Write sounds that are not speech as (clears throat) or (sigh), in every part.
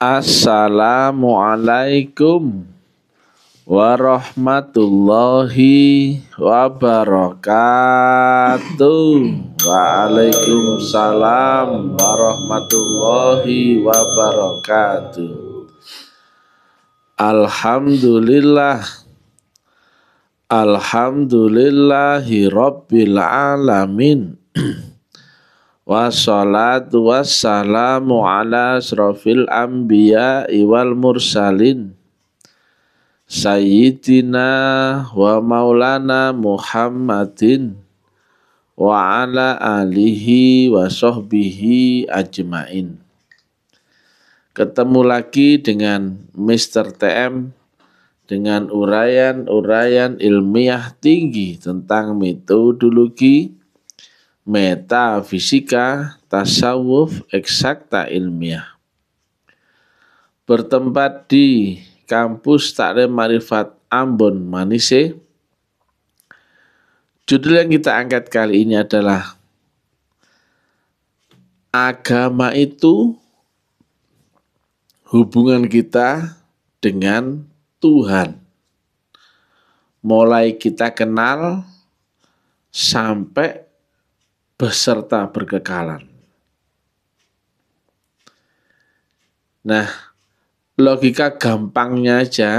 Assalamualaikum warahmatullahi wabarakatuh. Waalaikumsalam warahmatullahi wabarakatuh. Alhamdulillah. Alhamdulillahi rabbil alamin. (clears throat) wassalatu wassalamu ala asrafil anbiya wal mursalin sayyidina wa maulana muhammadin wa ala alihi wa sahbihi ajmain ketemu lagi dengan Mr. TM dengan uraian-uraian ilmiah tinggi tentang metodologi metafisika, tasawuf, eksakta ilmiah. Bertempat di kampus Taklim Marifat Ambon Manise. Judul yang kita angkat kali ini adalah Agama itu hubungan kita dengan Tuhan. Mulai kita kenal sampai beserta berkekalan. Nah, logika gampangnya aja,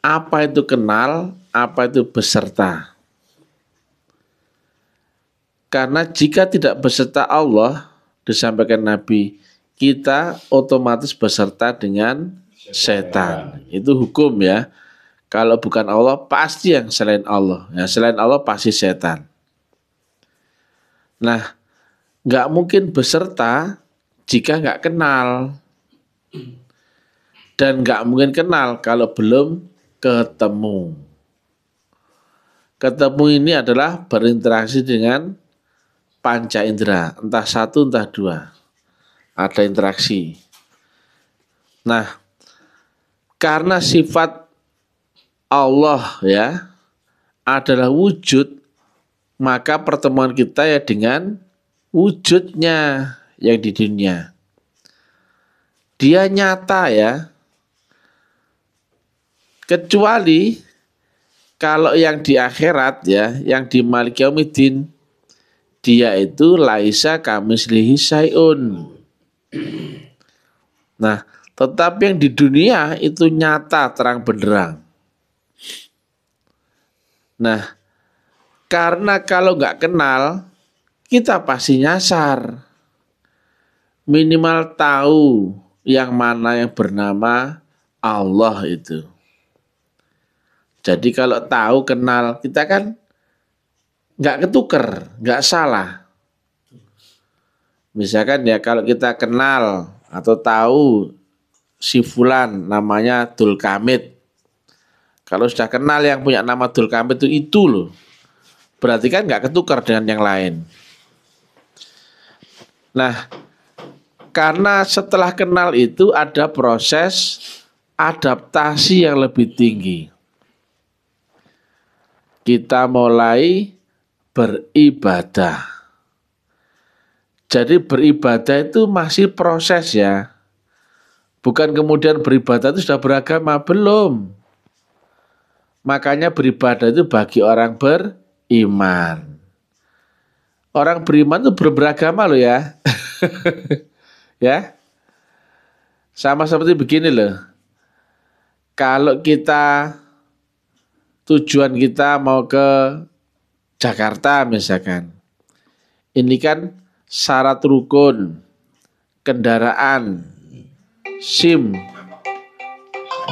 apa itu kenal, apa itu beserta. Karena jika tidak beserta Allah, disampaikan Nabi, kita otomatis beserta dengan setan. Itu hukum ya. Kalau bukan Allah, pasti yang selain Allah. Ya, selain Allah pasti setan. Nah, nggak mungkin beserta jika nggak kenal dan nggak mungkin kenal kalau belum ketemu. Ketemu ini adalah berinteraksi dengan panca indera, entah satu entah dua. Ada interaksi. Nah, karena sifat Allah ya adalah wujud maka pertemuan kita ya dengan wujudnya yang di dunia. Dia nyata ya. Kecuali kalau yang di akhirat ya, yang di Malik Yaumidin, dia itu laisa kamislihi sayun. Nah, tetapi yang di dunia itu nyata terang benderang. Nah, karena kalau nggak kenal, kita pasti nyasar. Minimal tahu yang mana yang bernama Allah itu. Jadi kalau tahu kenal kita kan nggak ketuker, nggak salah. Misalkan ya kalau kita kenal atau tahu si Fulan namanya Dulkamit. Kalau sudah kenal yang punya nama Dulkamit itu itu loh berarti kan nggak ketukar dengan yang lain. Nah, karena setelah kenal itu ada proses adaptasi yang lebih tinggi. Kita mulai beribadah. Jadi beribadah itu masih proses ya. Bukan kemudian beribadah itu sudah beragama, belum. Makanya beribadah itu bagi orang ber iman. Orang beriman itu berberagama loh ya. (laughs) ya. Sama seperti begini loh. Kalau kita tujuan kita mau ke Jakarta misalkan. Ini kan syarat rukun, kendaraan, SIM,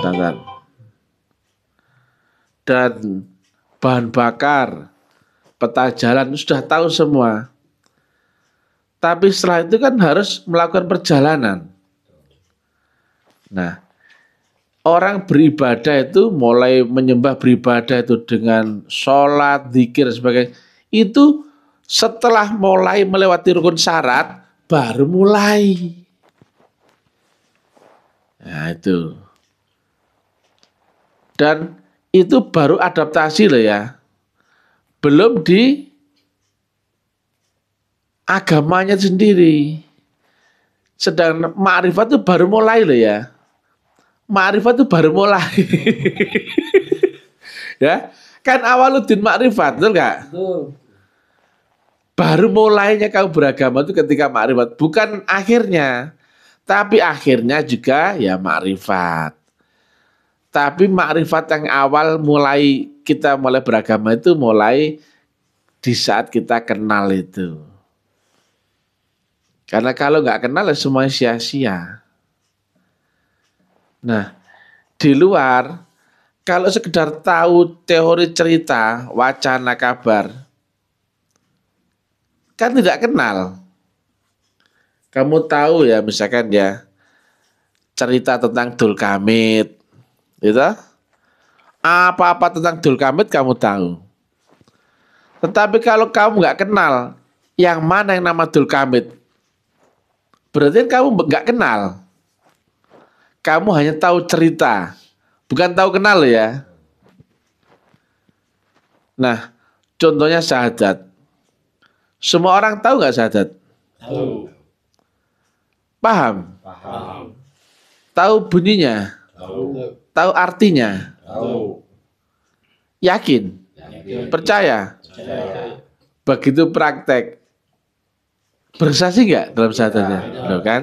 dan bahan bakar peta jalan sudah tahu semua. Tapi setelah itu kan harus melakukan perjalanan. Nah, orang beribadah itu mulai menyembah beribadah itu dengan sholat, zikir, sebagainya. Itu setelah mulai melewati rukun syarat, baru mulai. Nah, itu. Dan itu baru adaptasi loh ya belum di agamanya sendiri. Sedang makrifat itu baru mulai loh ya. makrifat itu baru mulai. (laughs) ya, kan awaluddin makrifat betul enggak? Baru mulainya kamu beragama itu ketika makrifat bukan akhirnya. Tapi akhirnya juga ya makrifat Tapi makrifat yang awal mulai kita mulai beragama itu mulai di saat kita kenal itu. Karena kalau nggak kenal ya semua sia-sia. Nah, di luar kalau sekedar tahu teori cerita, wacana kabar, kan tidak kenal. Kamu tahu ya misalkan ya cerita tentang Dulkamit, gitu. Apa-apa tentang Dulkamit kamu tahu. Tetapi kalau kamu nggak kenal yang mana yang nama Dulkamit, berarti kamu nggak kenal. Kamu hanya tahu cerita, bukan tahu kenal ya. Nah, contohnya syahadat. Semua orang tahu nggak syahadat? Tahu. Paham? Paham. Tahu bunyinya? Tahu. Tahu artinya? Yakin? Yakin. Percaya? Percaya. Begitu praktek. Bersaksi nggak dalam syahadatnya? Ya, kan?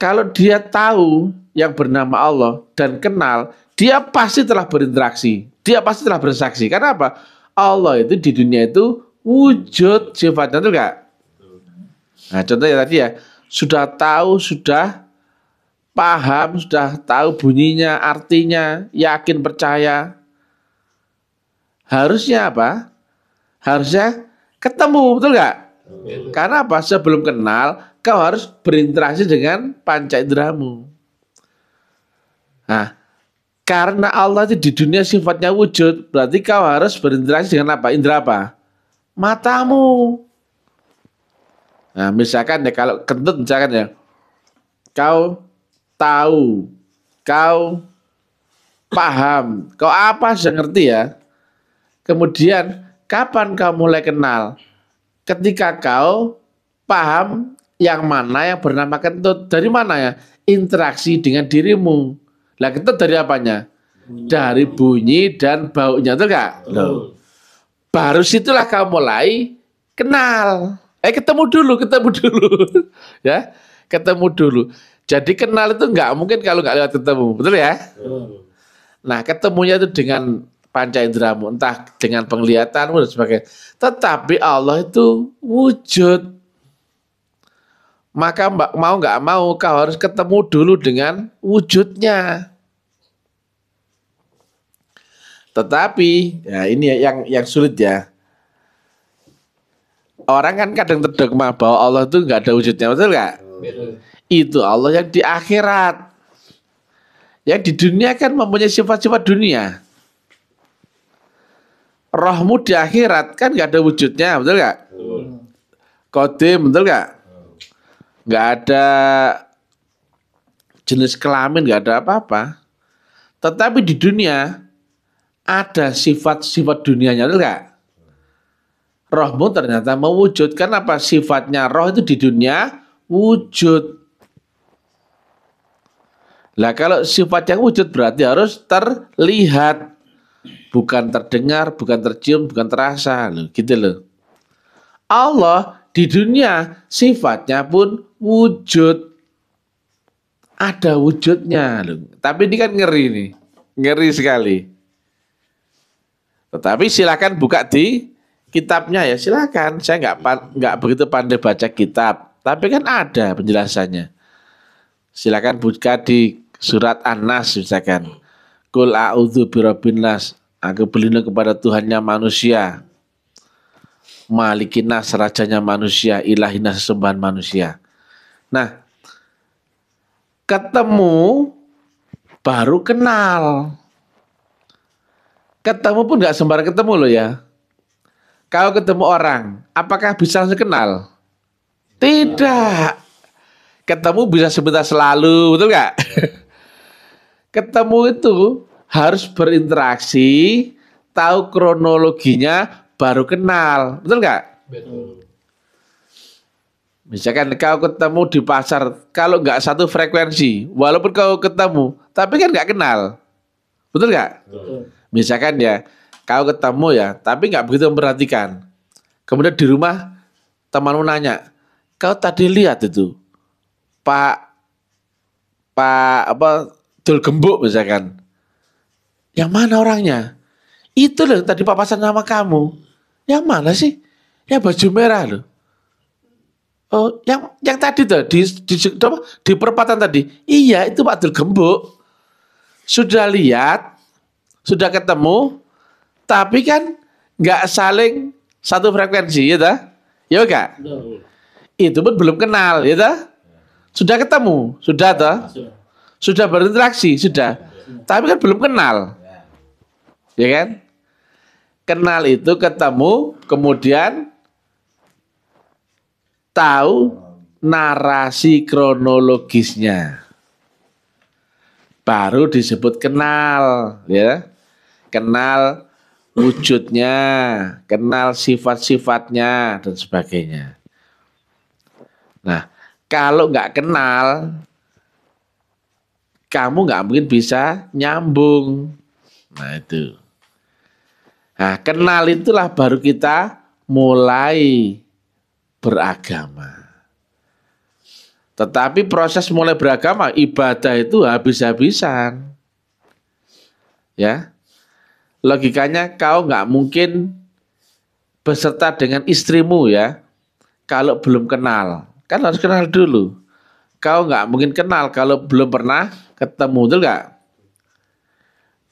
Kalau dia tahu yang bernama Allah dan kenal, dia pasti telah berinteraksi. Dia pasti telah bersaksi. Karena apa? Allah itu di dunia itu wujud sifatnya itu enggak? Nah, contohnya tadi ya, sudah tahu, sudah paham, sudah tahu bunyinya, artinya, yakin, percaya. Harusnya apa? Harusnya ketemu, betul nggak? Karena apa? Sebelum kenal, kau harus berinteraksi dengan panca indramu. Nah, karena Allah itu di dunia sifatnya wujud, berarti kau harus berinteraksi dengan apa? Indra apa? Matamu. Nah, misalkan ya kalau kentut misalkan ya, kau tahu, kau paham, kau apa sudah ngerti ya. Kemudian kapan kau mulai kenal? Ketika kau paham yang mana yang bernama kentut. Dari mana ya? Interaksi dengan dirimu. Lah kentut dari apanya? Dari bunyi dan baunya tuh kak. Baru situlah kau mulai kenal. Eh ketemu dulu, ketemu dulu. (laughs) ya, ketemu dulu. Jadi kenal itu nggak mungkin kalau nggak lewat ketemu, betul ya? Nah ketemunya itu dengan panca indramu, entah dengan penglihatanmu dan sebagainya. Tetapi Allah itu wujud. Maka mau nggak mau kau harus ketemu dulu dengan wujudnya. Tetapi ya ini yang yang sulit ya. Orang kan kadang terdogma bahwa Allah itu nggak ada wujudnya, betul nggak? Betul itu Allah yang di akhirat. Yang di dunia kan mempunyai sifat-sifat dunia. Rohmu di akhirat kan gak ada wujudnya, betul gak? Betul. Kodim, betul gak? Gak ada jenis kelamin, gak ada apa-apa. Tetapi di dunia ada sifat-sifat dunianya, betul gak? Rohmu ternyata mewujudkan apa sifatnya roh itu di dunia wujud lah kalau sifat yang wujud berarti harus terlihat, bukan terdengar, bukan tercium, bukan terasa, loh, gitu loh. Allah di dunia sifatnya pun wujud. Ada wujudnya loh. Tapi ini kan ngeri nih. Ngeri sekali. Tetapi silakan buka di kitabnya ya silakan saya nggak nggak begitu pandai baca kitab tapi kan ada penjelasannya silakan buka di Surat An-Nas misalkan. Kul a'udzu birabbin nas. Aku berlindung kepada Tuhannya manusia. Malikin nas, rajanya manusia, nas sesembahan manusia. Nah, ketemu baru kenal. Ketemu pun nggak sembarang ketemu lo ya. Kalau ketemu orang, apakah bisa langsung kenal? Tidak. Ketemu bisa sebentar selalu, betul nggak? (laughs) ketemu itu harus berinteraksi, tahu kronologinya, baru kenal. Betul nggak? Betul. Misalkan kau ketemu di pasar, kalau nggak satu frekuensi, walaupun kau ketemu, tapi kan nggak kenal. Betul nggak? Misalkan ya, kau ketemu ya, tapi nggak begitu memperhatikan. Kemudian di rumah temanmu nanya, kau tadi lihat itu Pak Pak apa Dul Gembuk misalkan. Yang mana orangnya? Itu loh tadi papasan sama kamu. Yang mana sih? Ya baju merah loh. Oh, yang yang tadi tuh di di, di, di perempatan tadi. Iya, itu Pak Dul Gembuk. Sudah lihat, sudah ketemu, tapi kan nggak saling satu frekuensi ya dah. Ya enggak? Itu pun belum kenal ya dah. Sudah ketemu, sudah dah. Sudah berinteraksi, sudah. Tapi kan belum kenal. Ya kan? Kenal itu ketemu, kemudian tahu narasi kronologisnya. Baru disebut kenal, ya. Kenal wujudnya, kenal sifat-sifatnya dan sebagainya. Nah, kalau nggak kenal, kamu nggak mungkin bisa nyambung. Nah itu. Nah kenal itulah baru kita mulai beragama. Tetapi proses mulai beragama ibadah itu habis-habisan. Ya, logikanya kau nggak mungkin beserta dengan istrimu ya kalau belum kenal kan harus kenal dulu kau nggak mungkin kenal kalau belum pernah ketemu, betul nggak?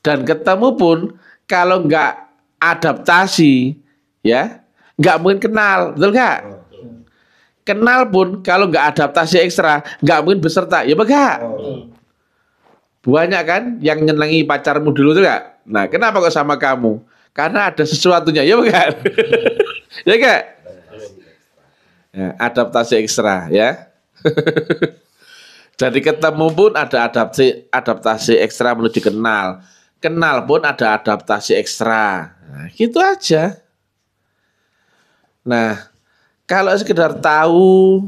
Dan ketemu pun kalau nggak adaptasi, ya nggak mungkin kenal, betul nggak? Kenal pun kalau nggak adaptasi ekstra, nggak mungkin beserta, ya enggak? Banyak kan yang nyenangi pacarmu dulu tuh nggak? Nah, kenapa kok sama kamu? Karena ada sesuatunya, ya enggak? (laughs) ya enggak? Ya, adaptasi ekstra, ya. (laughs) Jadi ketemu pun ada adaptasi adaptasi ekstra menuju dikenal, Kenal pun ada adaptasi ekstra. Nah, gitu aja. Nah, kalau sekedar tahu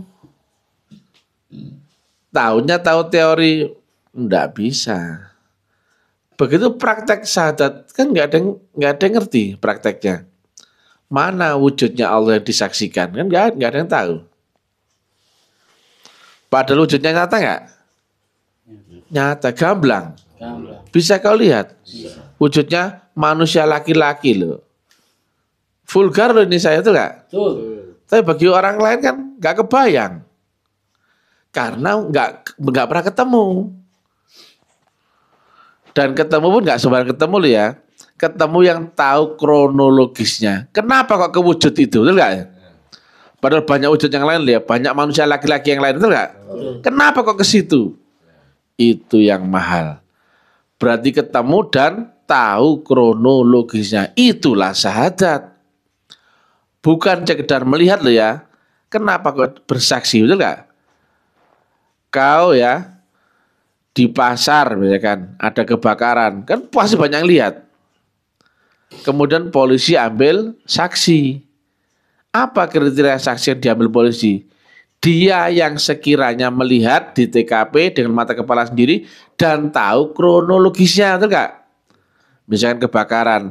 tahunya tahu teori enggak bisa. Begitu praktek syahadat kan nggak ada nggak ada yang ngerti prakteknya. Mana wujudnya Allah yang disaksikan kan nggak nggak ada yang tahu. Padahal wujudnya nyata nggak? Nyata, gamblang. Bisa kau lihat? Wujudnya manusia laki-laki loh. Vulgar loh ini saya tuh nggak? Tapi bagi orang lain kan nggak kebayang. Karena nggak pernah ketemu. Dan ketemu pun nggak sembarang ketemu loh ya. Ketemu yang tahu kronologisnya. Kenapa kok kewujud itu? Betul nggak? Padahal banyak wujud yang lain lihat banyak manusia laki-laki yang lain itu enggak? Kenapa kok ke situ? Itu yang mahal. Berarti ketemu dan tahu kronologisnya. Itulah sahadat. Bukan sekedar melihat loh ya. Kenapa kok bersaksi betul enggak? Kau ya di pasar misalkan ada kebakaran, kan pasti banyak yang lihat. Kemudian polisi ambil saksi apa kriteria saksi yang diambil polisi? Dia yang sekiranya melihat di TKP dengan mata kepala sendiri dan tahu kronologisnya, betul nggak? Misalkan kebakaran,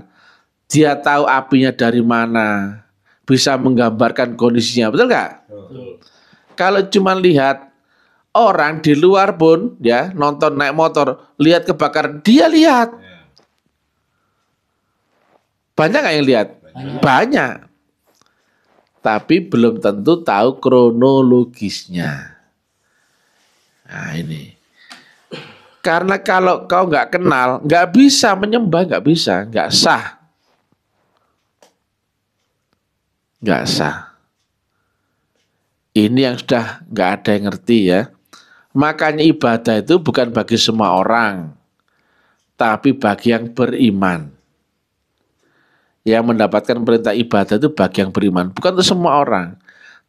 dia tahu apinya dari mana, bisa menggambarkan kondisinya, betul nggak? Kalau cuma lihat orang di luar pun ya nonton naik motor lihat kebakaran dia lihat ya. banyak nggak yang lihat banyak, banyak tapi belum tentu tahu kronologisnya. Nah ini. Karena kalau kau nggak kenal, nggak bisa menyembah, nggak bisa, nggak sah. Nggak sah. Ini yang sudah nggak ada yang ngerti ya. Makanya ibadah itu bukan bagi semua orang, tapi bagi yang beriman yang mendapatkan perintah ibadah itu bagi yang beriman, bukan untuk semua orang.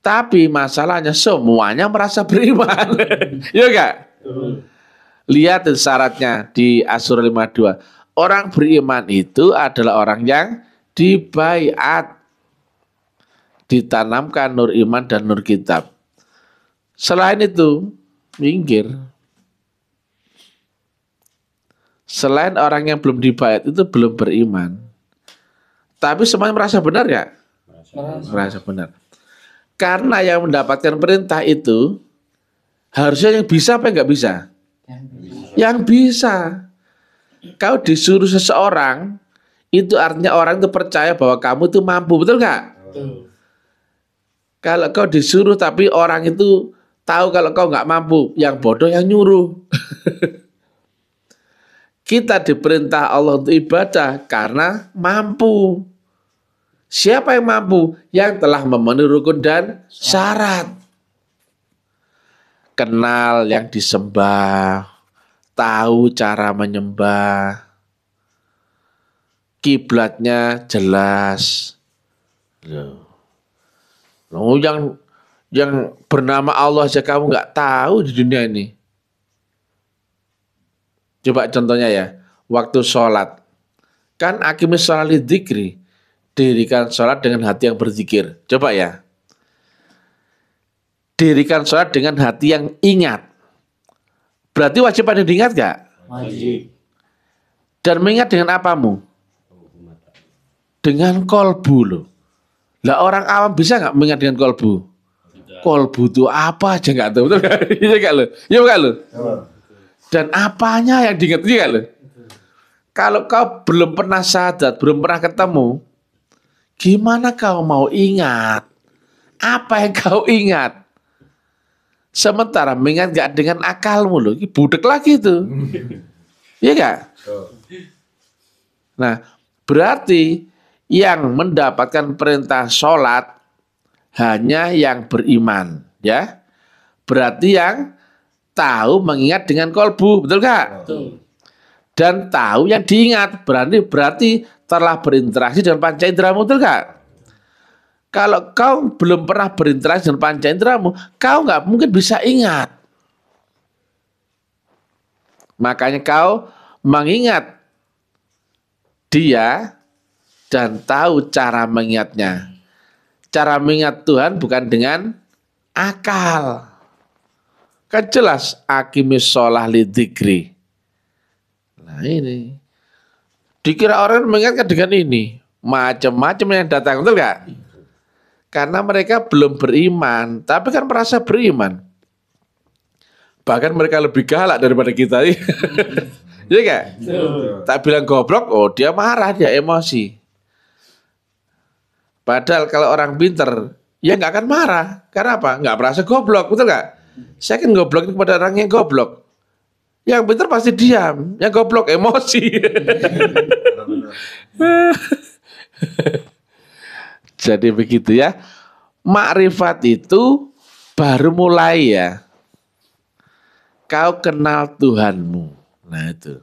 Tapi masalahnya semuanya merasa beriman. (laughs) ya enggak? Lihat syaratnya di Asur 52. Orang beriman itu adalah orang yang dibaiat. Ditanamkan nur iman dan nur kitab. Selain itu, minggir. Selain orang yang belum dibayat itu belum beriman. Tapi semuanya merasa benar ya? Merasa. merasa benar. Karena yang mendapatkan perintah itu harusnya yang bisa apa nggak bisa? Yang bisa. Yang bisa. Kau disuruh seseorang itu artinya orang itu percaya bahwa kamu itu mampu, betul nggak? Kalau kau disuruh tapi orang itu tahu kalau kau nggak mampu, yang bodoh yang nyuruh. (laughs) kita diperintah Allah untuk ibadah karena mampu. Siapa yang mampu? Yang telah memenuhi rukun dan syarat. Kenal yang disembah, tahu cara menyembah, kiblatnya jelas. Loh, yang yang bernama Allah saja kamu nggak tahu di dunia ini. Coba contohnya ya, waktu sholat. Kan akimis sholat dikri. Dirikan sholat dengan hati yang berzikir. Coba ya. Dirikan sholat dengan hati yang ingat. Berarti wajib ada diingat gak? Wajib. Dan mengingat dengan apamu? Dengan kolbu loh. Lah orang awam bisa nggak mengingat dengan kolbu? Kolbu itu apa aja nggak tahu, betul Iya gak lo? Iya gak lo? Dan apanya yang diingat iya gak lo? Kalau kau belum pernah sadar belum pernah ketemu, Gimana kau mau ingat? Apa yang kau ingat? Sementara mengingat gak dengan akalmu loh, budek lagi itu. (laughs) Iya gak? Nah, berarti yang mendapatkan perintah sholat hanya yang beriman, ya. Berarti yang tahu mengingat dengan kolbu, betul gak? Betul. Dan tahu yang diingat, berarti berarti telah berinteraksi dengan panca indramu betul gak? Kalau kau belum pernah berinteraksi dengan panca indramu, kau nggak mungkin bisa ingat. Makanya kau mengingat dia dan tahu cara mengingatnya. Cara mengingat Tuhan bukan dengan akal. Kan jelas akimis sholah lidikri. Nah ini Dikira orang mengingatkan dengan ini. Macam-macam yang datang, betul gak? Karena mereka belum beriman, tapi kan merasa beriman. Bahkan mereka lebih galak daripada kita. (laughs) Iya gak? Tak bilang goblok, oh dia marah, dia emosi. Padahal kalau orang pinter, ya nggak akan marah. Karena apa? Nggak merasa goblok, betul gak? Saya kan goblok kepada orang yang goblok. Yang pinter pasti diam, yang goblok emosi. (laughs) Jadi begitu ya. Makrifat itu baru mulai ya. Kau kenal Tuhanmu. Nah itu.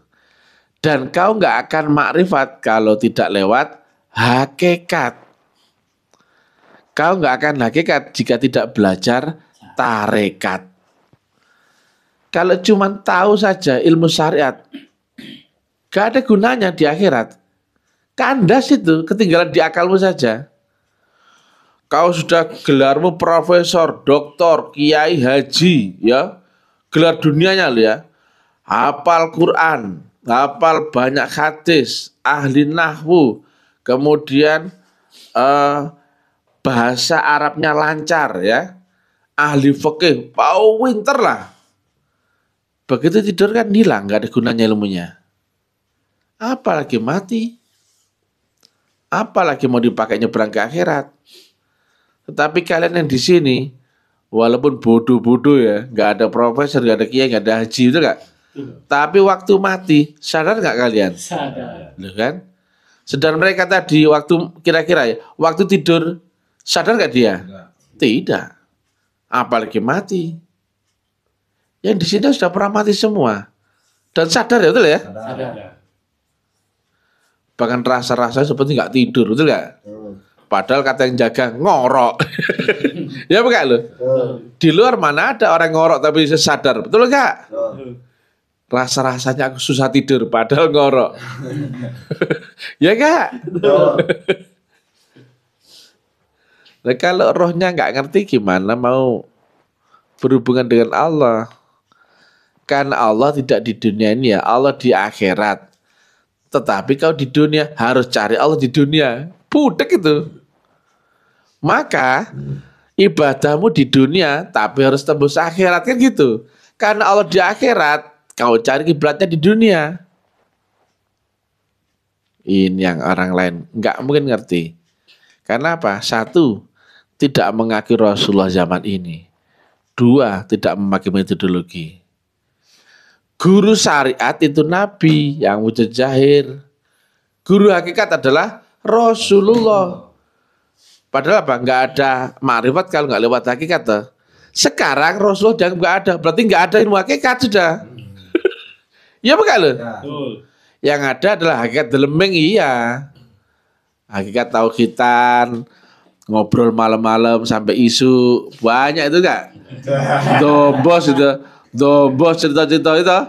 Dan kau nggak akan makrifat kalau tidak lewat hakikat. Kau nggak akan hakikat jika tidak belajar tarekat. Kalau cuma tahu saja ilmu syariat, gak ada gunanya di akhirat. Kandas itu, ketinggalan di akalmu saja. Kau sudah gelarmu profesor, doktor, kiai, haji, ya. Gelar dunianya lo ya. Hafal Quran, hafal banyak hadis, ahli nahwu, kemudian eh, bahasa Arabnya lancar ya, ahli fikih, pau winter lah. Begitu tidur kan hilang, nggak ada gunanya ilmunya. Apalagi mati. Apalagi mau dipakai nyebrang ke akhirat. Tetapi kalian yang di sini, walaupun bodoh-bodoh ya, nggak ada profesor, nggak ada kiai, nggak ada haji itu nggak. Tapi waktu mati, sadar nggak kalian? Sadar. Loh kan? Sedang mereka tadi waktu kira-kira ya, waktu tidur, sadar nggak dia? Tidak. Tidak. Apalagi mati. Yang di sini sudah pernah mati semua. Dan sadar ya, betul ya? Sadar. Bahkan rasa-rasa seperti nggak tidur, betul ya? Padahal kata yang jaga ngorok. (laughs) ya bukan lo? Di luar mana ada orang ngorok tapi sadar, betul gak? Rasa-rasanya aku susah tidur padahal ngorok. (laughs) ya gak? nah, kalau rohnya nggak ngerti gimana mau berhubungan dengan Allah? Kan Allah tidak di dunia ini ya, Allah di akhirat. Tetapi kau di dunia harus cari Allah di dunia. Budek itu. Maka ibadahmu di dunia tapi harus tembus akhirat kan gitu. Karena Allah di akhirat, kau cari kiblatnya di dunia. Ini yang orang lain nggak mungkin ngerti. Karena apa? Satu, tidak mengakui Rasulullah zaman ini. Dua, tidak memakai metodologi. Guru syariat itu nabi yang wujud jahir, Guru hakikat adalah Rasulullah. Padahal apa? Enggak ada marifat kalau enggak lewat hakikat. Tuh. Sekarang Rasulullah yang enggak ada. Berarti enggak ada ilmu hakikat sudah. (laughs) Iya bukan Ya. Yang ada adalah hakikat delemeng iya. Hakikat tahu tauhidan, ngobrol malam-malam sampai isu banyak itu enggak? (laughs) bos itu. Dobos cerita-cerita itu.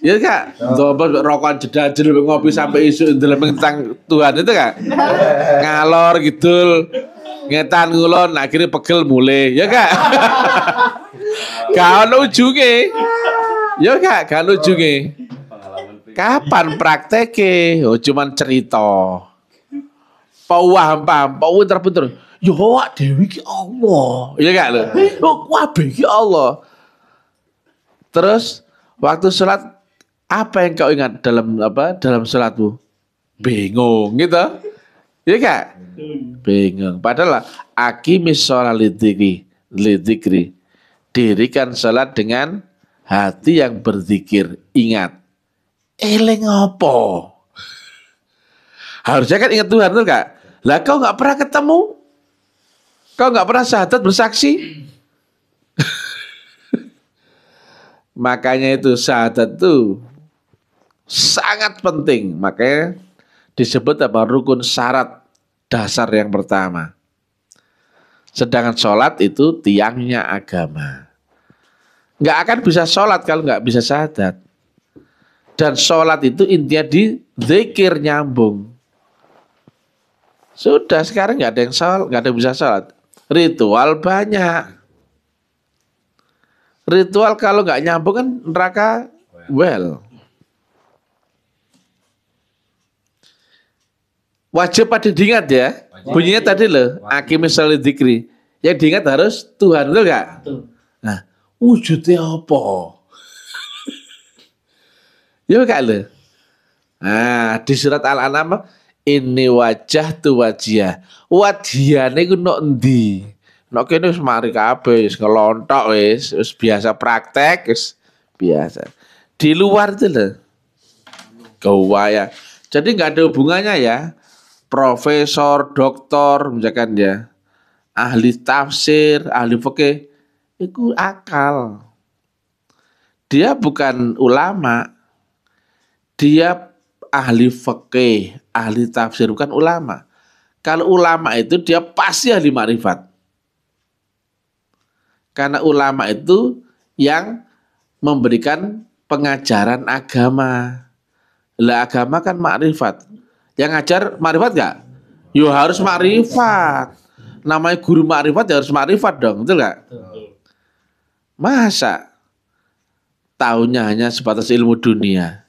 ya kak, dobos rokokan jeda-jeda ngopi sampai isu dalam tentang Tuhan itu kak, (laughs) ngalor gitu, ngetan ngulon akhirnya pegel mulai, ya kak. Kau (laughs) ujungnya, ya kak, kau ujungnya. Kapan prakteknya? Oh, cuman cerita. Pauah paham, pauh, terputer, Yo, Ya, Dewi ki Allah, ya kak lo. Wah, eh. begi Allah. Terus waktu sholat apa yang kau ingat dalam apa dalam sholatmu? Bingung gitu. ya kak? Bingung. Padahal akimis sholat lidikri. lidikri. Dirikan sholat dengan hati yang berzikir. Ingat. Eling opo. Harusnya kan ingat Tuhan tuh kak. Lah kau nggak pernah ketemu. Kau nggak pernah syahadat bersaksi. Makanya itu syahadat itu sangat penting. Makanya disebut apa rukun syarat dasar yang pertama. Sedangkan sholat itu tiangnya agama. Nggak akan bisa sholat kalau nggak bisa syahadat. Dan sholat itu intinya di zikir nyambung. Sudah sekarang nggak ada yang sholat, nggak ada yang bisa sholat. Ritual banyak ritual kalau nggak nyambung kan neraka oh, iya. well. Wajib pada diingat ya. Bunyinya tadi loh, akim salidikri. Yang diingat harus Tuhan, betul gak Nah, wujudnya apa? ya enggak loh. Nah, di surat Al-An'am ini wajah tu wajah. Wadiane ku nanti. No Nek kene wis mari kabeh wis ngelontok wis, wis biasa praktek wis biasa. Di luar itu loh. ya. Jadi nggak ada hubungannya ya. Profesor, doktor, misalkan ya. Ahli tafsir, ahli fikih itu akal. Dia bukan ulama. Dia ahli fikih, ahli tafsir bukan ulama. Kalau ulama itu dia pasti ahli marifat. Karena ulama itu yang memberikan pengajaran agama. Lah agama kan makrifat. Yang ngajar makrifat gak? Yo harus makrifat. Namanya guru makrifat ya harus makrifat dong, betul gak? Masa tahunya hanya sebatas ilmu dunia.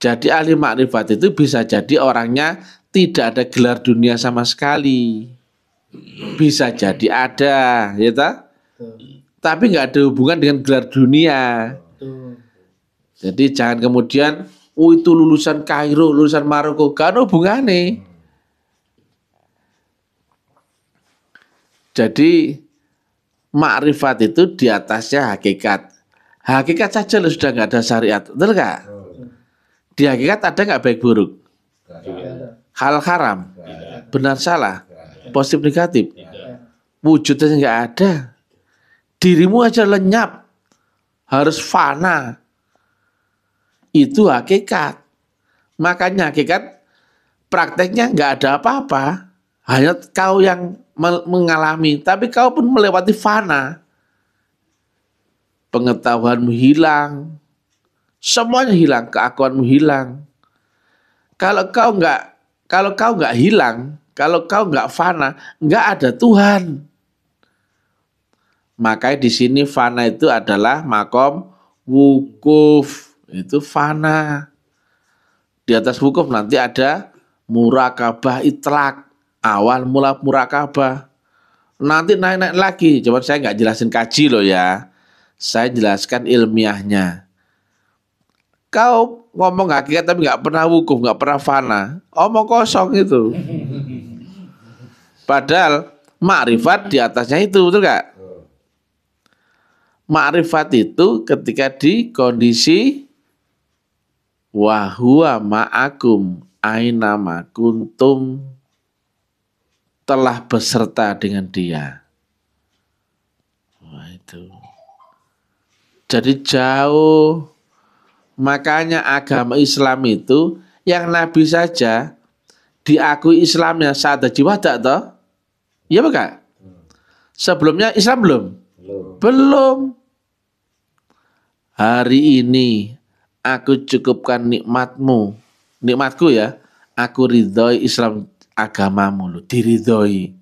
Jadi ahli makrifat itu bisa jadi orangnya tidak ada gelar dunia sama sekali bisa jadi ada ya ta? tapi nggak ada hubungan dengan gelar dunia jadi jangan kemudian oh itu lulusan Kairo lulusan Maroko kan nih. jadi makrifat itu di atasnya hakikat hakikat saja lo sudah nggak ada syariat betul nggak di hakikat ada nggak baik buruk hal haram benar salah Positif negatif. Iya. Iya. Wujudnya nggak ada. Dirimu aja lenyap. Harus fana. Itu hakikat. Makanya hakikat prakteknya nggak ada apa-apa. Hanya kau yang mengalami. Tapi kau pun melewati fana. Pengetahuanmu hilang, semuanya hilang keakuanmu hilang kalau kau nggak kalau kau nggak hilang kalau kau nggak fana, nggak ada Tuhan. Makanya di sini fana itu adalah makom wukuf. Itu fana. Di atas wukuf nanti ada murakabah itlak. Awal mula murakabah. Nanti naik-naik lagi. Coba saya nggak jelasin kaji loh ya. Saya jelaskan ilmiahnya. Kau ngomong hakikat tapi nggak pernah wukuf, nggak pernah fana. Omong kosong itu. (laughs) Padahal makrifat di atasnya itu, betul gak? Hmm. Makrifat itu ketika di kondisi wahua ma'akum ainama kuntum telah beserta dengan dia. Wah itu. Jadi jauh. Makanya agama Islam itu yang Nabi saja diakui Islamnya saat jiwa tak toh Iya bukan? Sebelumnya Islam belum? Belum. belum. Hari ini aku cukupkan nikmatmu. Nikmatku ya. Aku ridhoi Islam agamamu. Loh. Diridhoi.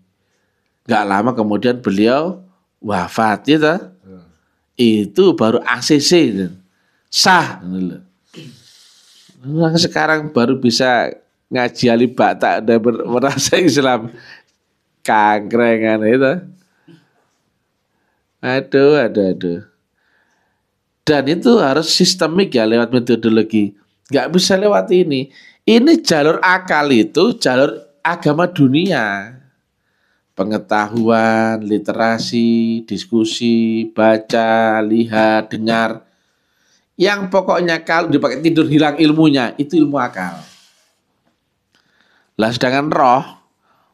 Gak lama kemudian beliau wafat. Ya gitu. hmm. Itu baru ACC. Gitu. Sah. Gitu Sekarang baru bisa ngaji alibak tak ada merasa Islam kagrengan itu. Aduh, aduh, aduh. Dan itu harus sistemik ya lewat metodologi. Gak bisa lewat ini. Ini jalur akal itu jalur agama dunia. Pengetahuan, literasi, diskusi, baca, lihat, dengar. Yang pokoknya kalau dipakai tidur hilang ilmunya, itu ilmu akal. Lah sedangkan roh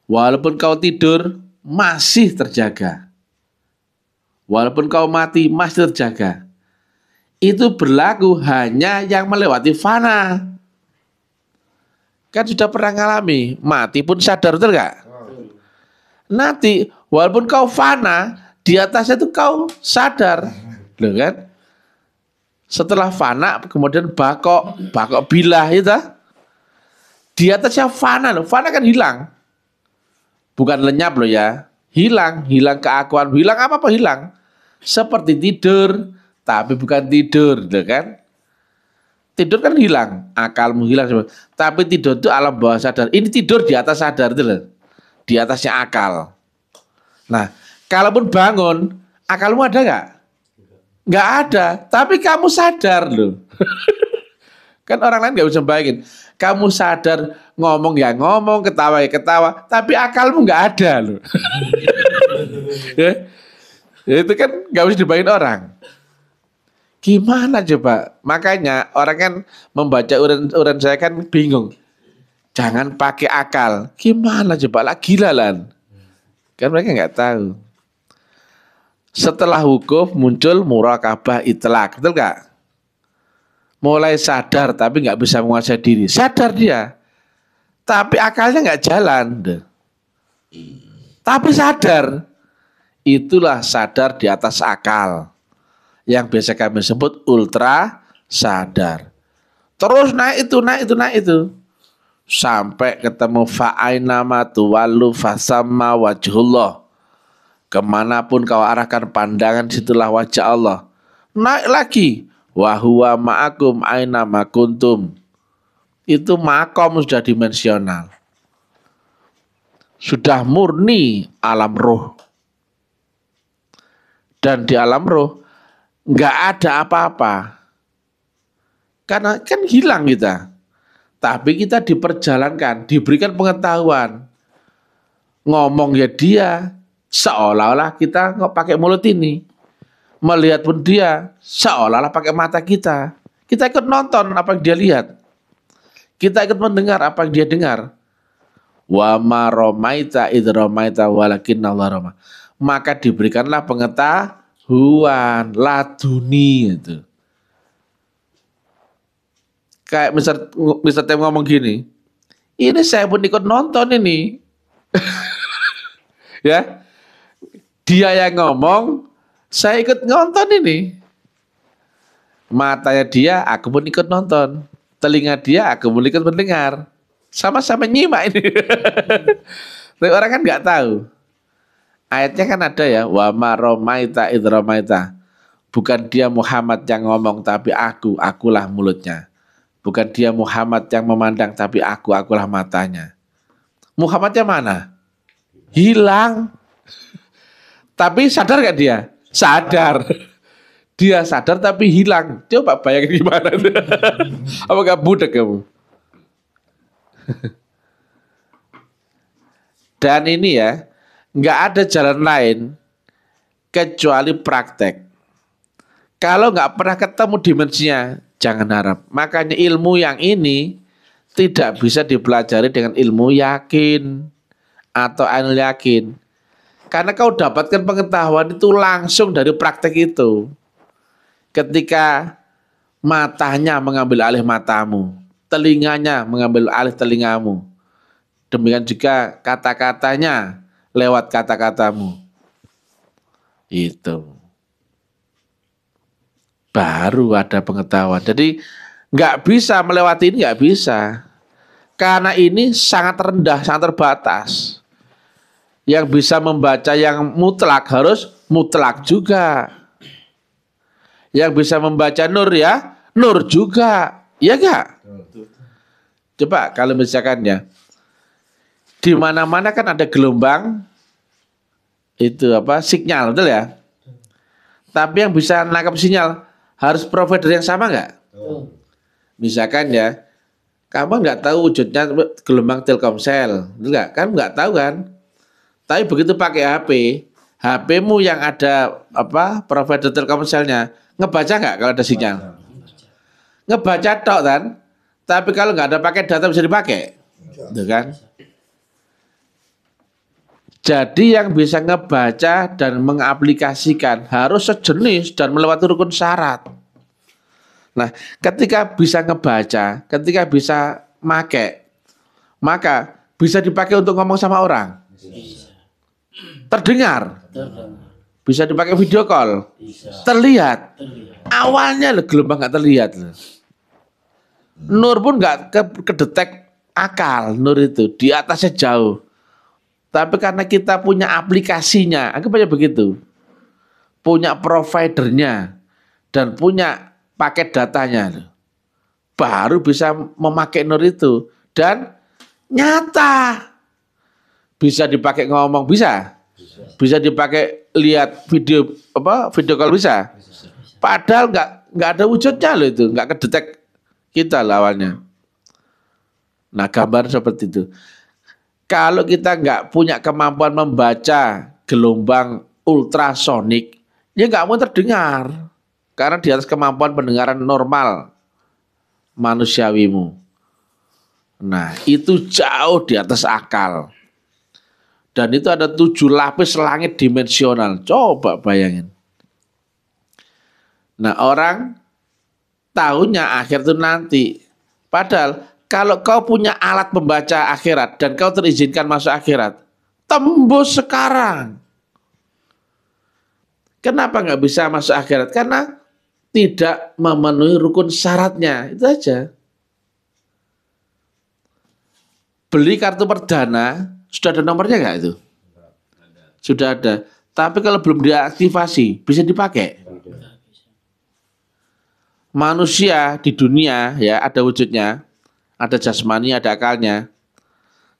Walaupun kau tidur, masih terjaga. Walaupun kau mati, masih terjaga. Itu berlaku hanya yang melewati fana. Kan sudah pernah ngalami, mati pun sadar, betul gak? Nanti, walaupun kau fana, di atasnya itu kau sadar. Loh kan? Setelah fana, kemudian bakok, bakok bilah itu. Ya di atasnya fana loh, fana kan hilang Bukan lenyap loh ya. Hilang, hilang keakuan, hilang apa apa hilang. Seperti tidur, tapi bukan tidur, gitu kan? Tidur kan hilang, akalmu hilang. Tapi tidur itu alam bawah sadar. Ini tidur di atas sadar itu loh. Di atasnya akal. Nah, kalaupun bangun, akalmu ada nggak? Nggak ada, tapi kamu sadar loh. (laughs) kan orang lain nggak bisa bayangin. Kamu sadar ngomong ya ngomong, ketawa ya ketawa, tapi akalmu nggak ada loh. (laughs) Ya. ya, itu kan nggak bisa dibayangin orang. Gimana coba? Makanya orang kan membaca uran-uran saya kan bingung. Jangan pakai akal. Gimana coba? Lah gila lan. Kan mereka nggak tahu. Setelah hukum muncul murakabah itlak, betul nggak? Mulai sadar tapi nggak bisa menguasai diri. Sadar dia tapi akalnya nggak jalan. Tapi sadar, itulah sadar di atas akal yang biasa kami sebut ultra sadar. Terus naik itu, naik itu, naik itu. Sampai ketemu fa'ainama tuwalu fasama wajhullah. Kemanapun kau arahkan pandangan, situlah wajah Allah. Naik lagi. Wahuwa ma'akum ainama kuntum itu makom sudah dimensional. Sudah murni alam roh. Dan di alam roh nggak ada apa-apa. Karena kan hilang kita. Tapi kita diperjalankan, diberikan pengetahuan. Ngomong ya dia, seolah-olah kita nggak pakai mulut ini. Melihat pun dia, seolah-olah pakai mata kita. Kita ikut nonton apa yang dia lihat. Kita ikut mendengar apa yang dia dengar. Wa ma romaita id romaita walakin Allah roma. Maka diberikanlah pengetahuan, laduni itu. Kayak Mister Mister Tem ngomong gini, ini saya pun ikut nonton ini. (laughs) ya. Dia yang ngomong, saya ikut nonton ini matanya dia, aku pun ikut nonton telinga dia aku mulikan mendengar. Sama-sama nyimak ini. (laughs) Tapi orang kan nggak tahu. Ayatnya kan ada ya, wa maromaita romaita Bukan dia Muhammad yang ngomong tapi aku, akulah mulutnya. Bukan dia Muhammad yang memandang tapi aku, akulah matanya. Muhammadnya mana? Hilang. (laughs) Tapi sadar gak dia? Sadar dia sadar tapi hilang. Coba bayangin gimana. (laughs) Apakah budak kamu? Dan ini ya, nggak ada jalan lain kecuali praktek. Kalau nggak pernah ketemu dimensinya, jangan harap. Makanya ilmu yang ini tidak bisa dipelajari dengan ilmu yakin atau anil yakin. Karena kau dapatkan pengetahuan itu langsung dari praktek itu ketika matanya mengambil alih matamu, telinganya mengambil alih telingamu. Demikian juga kata-katanya lewat kata-katamu. Itu. Baru ada pengetahuan. Jadi nggak bisa melewati ini nggak bisa. Karena ini sangat rendah, sangat terbatas. Yang bisa membaca yang mutlak harus mutlak juga yang bisa membaca nur ya, nur juga. ya enggak? Coba kalau misalkan ya, di mana-mana kan ada gelombang itu apa sinyal betul ya tapi yang bisa nangkap sinyal harus provider yang sama nggak misalkan ya kamu nggak tahu wujudnya gelombang telkomsel enggak kan nggak tahu kan tapi begitu pakai HP HPmu yang ada apa provider telkomselnya Ngebaca nggak kalau ada sinyal? Ngebaca tok kan? Tapi kalau nggak ada pakai data bisa dipakai, itu kan? Jadi yang bisa ngebaca dan mengaplikasikan harus sejenis dan melewati rukun syarat. Nah, ketika bisa ngebaca, ketika bisa make, maka bisa dipakai untuk ngomong sama orang. Terdengar. Terdengar. Bisa dipakai video call. Bisa. Terlihat. terlihat. Awalnya lo gelombang nggak terlihat. Loh. Nur pun nggak ke, kedetek akal nur itu di atasnya jauh. Tapi karena kita punya aplikasinya, banyak begitu. Punya providernya dan punya paket datanya. Loh. Baru bisa memakai nur itu dan nyata. Bisa dipakai ngomong, Bisa, bisa dipakai lihat video apa video kalau bisa. Padahal nggak nggak ada wujudnya loh itu, nggak kedetek kita lawannya. Nah gambar seperti itu. Kalau kita nggak punya kemampuan membaca gelombang ultrasonik, ya nggak mau terdengar. Karena di atas kemampuan pendengaran normal manusiawimu. Nah, itu jauh di atas akal. Dan itu ada tujuh lapis langit dimensional. Coba bayangin. Nah orang tahunya akhir itu nanti. Padahal kalau kau punya alat pembaca akhirat dan kau terizinkan masuk akhirat, tembus sekarang. Kenapa nggak bisa masuk akhirat? Karena tidak memenuhi rukun syaratnya. Itu aja. Beli kartu perdana, sudah ada nomornya nggak itu? Sudah ada. Tapi kalau belum diaktifasi, bisa dipakai. Manusia di dunia ya ada wujudnya, ada jasmani, ada akalnya.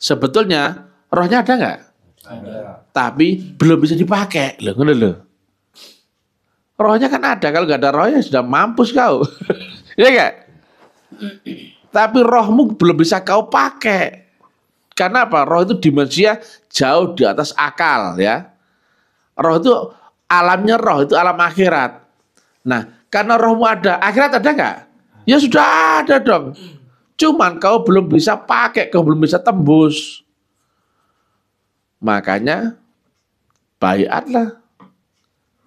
Sebetulnya rohnya ada nggak? Ada. Tapi belum bisa dipakai. Loh, ngene loh. Rohnya kan ada, kalau nggak ada rohnya sudah mampus kau. (laughs) Iya enggak? Tapi rohmu belum bisa kau pakai. Karena apa? Roh itu dimensinya jauh di atas akal ya. Roh itu alamnya roh itu alam akhirat. Nah, karena rohmu ada, akhirat ada nggak? Ya sudah ada dong. Cuman kau belum bisa pakai, kau belum bisa tembus. Makanya bayatlah.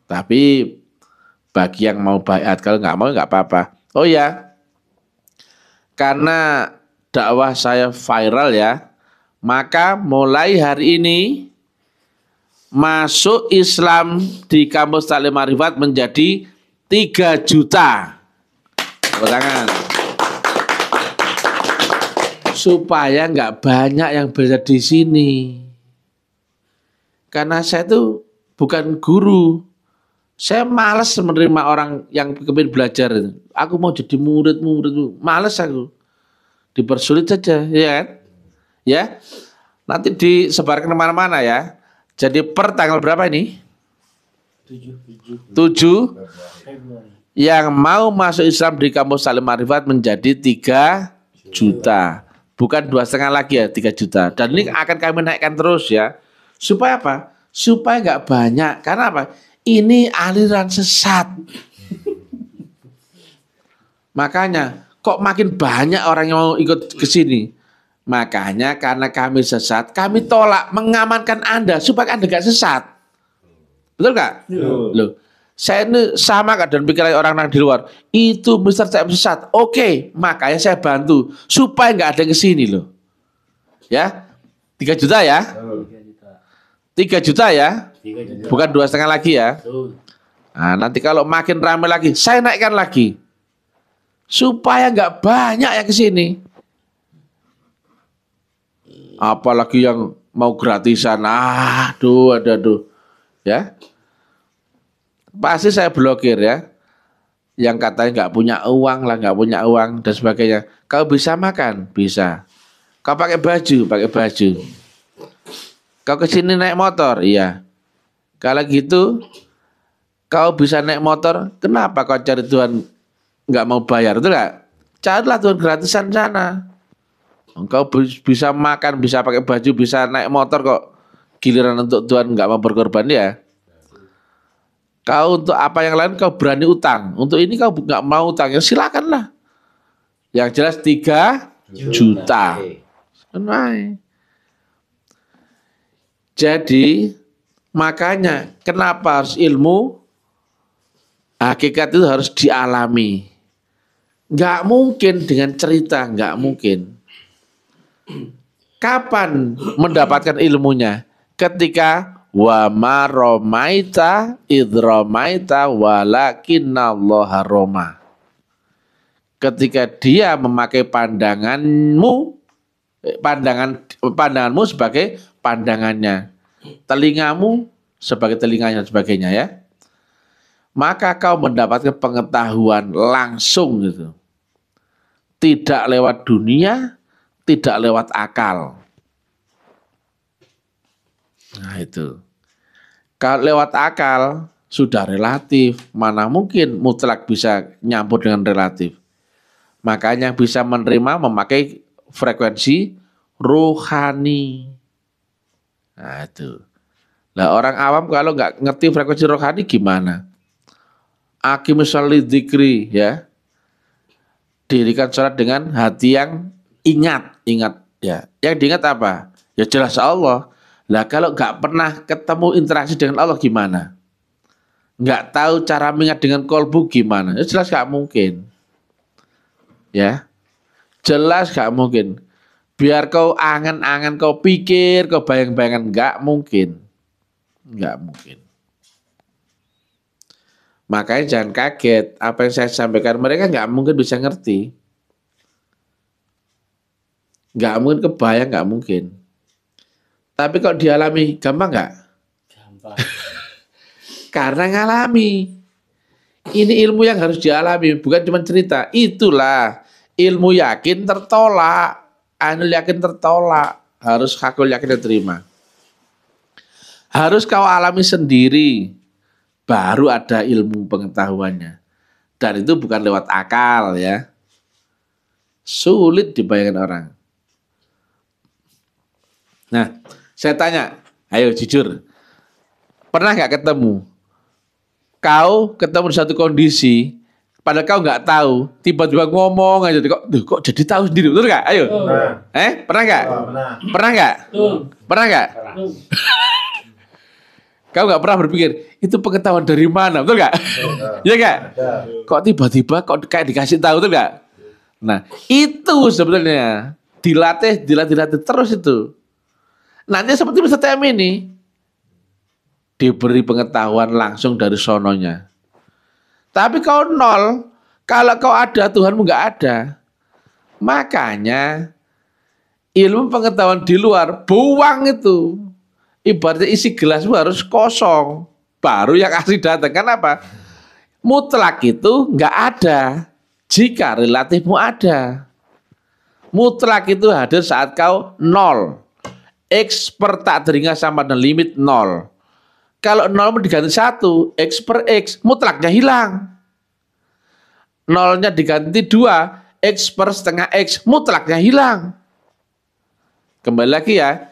Tapi bagi yang mau bayat, kalau nggak mau nggak apa-apa. Oh ya, karena dakwah saya viral ya, maka mulai hari ini masuk Islam di kampus Taklim Marifat menjadi 3 juta. Tepuk tangan. Supaya nggak banyak yang belajar di sini. Karena saya tuh bukan guru. Saya malas menerima orang yang kepingin belajar. Aku mau jadi murid-murid. Malas aku. Dipersulit saja, ya kan? ya. Nanti disebarkan kemana-mana ya. Jadi per tanggal berapa ini? 7, yang mau masuk Islam di kampus Salim Arifat menjadi 3 juta. Bukan dua setengah lagi ya, 3 juta. Dan ini akan kami naikkan terus ya. Supaya apa? Supaya nggak banyak. Karena apa? Ini aliran sesat. Makanya kok makin banyak orang yang mau ikut ke sini. Makanya karena kami sesat, kami tolak mengamankan Anda supaya Anda gak sesat. Betul gak? Ya. Loh, saya ini sama gak dan pikiran orang-orang di luar. Itu Mister saya sesat. Oke, makanya saya bantu supaya nggak ada yang kesini loh. Ya, tiga juta ya. tiga juta ya. Bukan dua setengah lagi ya. Nah, nanti kalau makin ramai lagi, saya naikkan lagi supaya nggak banyak yang kesini apalagi yang mau gratisan aduh ada tuh, ya pasti saya blokir ya yang katanya nggak punya uang lah nggak punya uang dan sebagainya kau bisa makan bisa kau pakai baju pakai baju kau kesini naik motor iya kalau gitu kau bisa naik motor kenapa kau cari Tuhan nggak mau bayar itu nggak carilah Tuhan gratisan sana Engkau bisa makan, bisa pakai baju, bisa naik motor kok giliran untuk Tuhan nggak mau berkorban ya. Kau untuk apa yang lain kau berani utang. Untuk ini kau nggak mau utang ya silakanlah. Yang jelas tiga juta. Senai. Jadi makanya kenapa harus ilmu hakikat itu harus dialami. Nggak mungkin dengan cerita, nggak mungkin. Kapan mendapatkan ilmunya? Ketika wa maromaita romaita idromaita walakinallaha roma. Ketika dia memakai pandanganmu, eh, pandangan pandanganmu sebagai pandangannya, telingamu sebagai telinganya sebagainya ya. Maka kau mendapatkan pengetahuan langsung gitu. Tidak lewat dunia, tidak lewat akal. Nah itu. Kalau lewat akal sudah relatif, mana mungkin mutlak bisa nyampur dengan relatif. Makanya bisa menerima memakai frekuensi rohani. Nah itu. Lah orang awam kalau nggak ngerti frekuensi rohani gimana? Aki misalnya dikri ya. Dirikan sholat dengan hati yang ingat, ingat ya. Yang diingat apa? Ya jelas Allah. Lah kalau nggak pernah ketemu interaksi dengan Allah gimana? Nggak tahu cara mengingat dengan kolbu gimana? Ya jelas nggak mungkin. Ya, jelas nggak mungkin. Biar kau angan-angan, kau pikir, kau bayang-bayangan, nggak mungkin, nggak mungkin. Makanya jangan kaget, apa yang saya sampaikan mereka nggak mungkin bisa ngerti nggak mungkin kebayang nggak mungkin tapi kalau dialami gampang nggak gampang (laughs) karena ngalami ini ilmu yang harus dialami bukan cuma cerita itulah ilmu yakin tertolak anul yakin tertolak harus hakul yakin terima harus kau alami sendiri baru ada ilmu pengetahuannya dan itu bukan lewat akal ya sulit dibayangkan orang Nah, saya tanya, ayo jujur, pernah nggak ketemu? Kau ketemu satu kondisi, padahal kau nggak tahu, tiba-tiba ngomong aja, kok, kok jadi tahu sendiri, betul nggak? Ayo, oh. eh, pernah nggak? pernah nggak? Pernah nggak? (laughs) Kau nggak pernah berpikir itu pengetahuan dari mana, betul nggak? Iya nggak? Kok tiba-tiba kok kayak dikasih tahu, betul nggak? Nah, itu sebenarnya dilatih, dilatih, dilatih terus itu Nanti seperti Mr. temi ini diberi pengetahuan langsung dari sononya. Tapi kau nol, kalau kau ada Tuhanmu nggak ada. Makanya ilmu pengetahuan di luar buang itu. Ibaratnya isi gelas harus kosong, baru yang asli datang. Kenapa? Mutlak itu nggak ada jika relatifmu ada. Mutlak itu hadir saat kau nol. X per tak teringat sama dengan limit 0. Kalau 0 diganti 1, X per X, mutlaknya hilang. Nolnya diganti 2, X per setengah X, mutlaknya hilang. Kembali lagi ya,